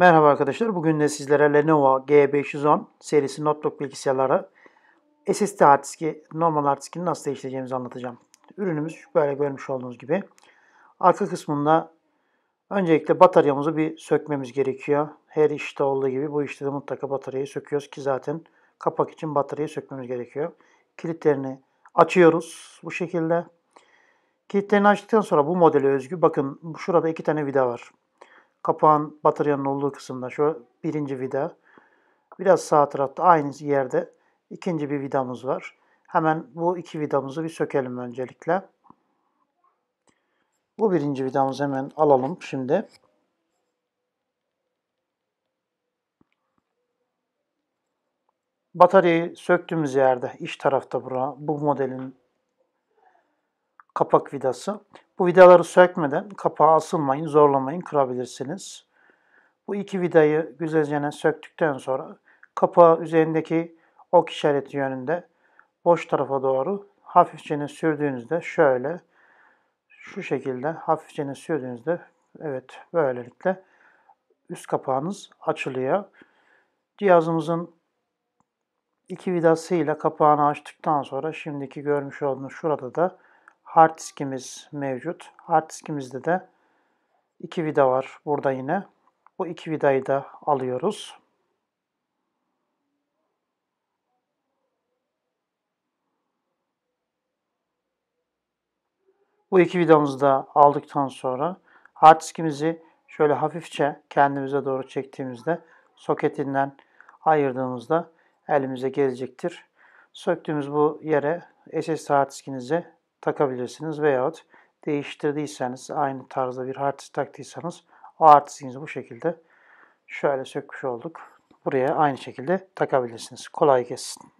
Merhaba arkadaşlar. Bugün de sizlere Lenovo G510 serisi notebook bilgisayarları SSD hard diski, normal hard diskini nasıl değiştireceğimizi anlatacağım. Ürünümüz böyle görmüş olduğunuz gibi. Arka kısmında öncelikle bataryamızı bir sökmemiz gerekiyor. Her işte olduğu gibi bu işte de mutlaka bataryayı söküyoruz ki zaten kapak için bataryayı sökmemiz gerekiyor. Kilitlerini açıyoruz bu şekilde. Kilitlerini açtıktan sonra bu modele özgü bakın şurada iki tane vida var kapağın bataryanın olduğu kısımda şu birinci vida. Biraz sağ tarafta aynı yerde ikinci bir vidamız var. Hemen bu iki vidamızı bir sökelim öncelikle. Bu birinci vidamızı hemen alalım şimdi. Bataryayı söktüğümüz yerde iç tarafta bura, bu modelin kapak vidası. Bu vidaları sökmeden kapağı asılmayın, zorlamayın, kırabilirsiniz. Bu iki vidayı güzelce söktükten sonra kapağı üzerindeki ok işareti yönünde boş tarafa doğru hafifçe sürdüğünüzde şöyle şu şekilde hafifçe sürdüğünüzde evet böylelikle üst kapağınız açılıyor. Cihazımızın iki vidasıyla kapağını açtıktan sonra şimdiki görmüş olduğunuz şurada da hard diskimiz mevcut. Hard diskimizde de iki vida var burada yine. Bu iki vidayı da alıyoruz. Bu iki vidamızı da aldıktan sonra hard diskimizi şöyle hafifçe kendimize doğru çektiğimizde soketinden ayırdığımızda elimize gelecektir. Söktüğümüz bu yere SSD hard diskinizi takabilirsiniz veyahut değiştirdiyseniz aynı tarzda bir hartis taktıysanız o hartisinizi bu şekilde şöyle sökmüş olduk. Buraya aynı şekilde takabilirsiniz. Kolay kesin.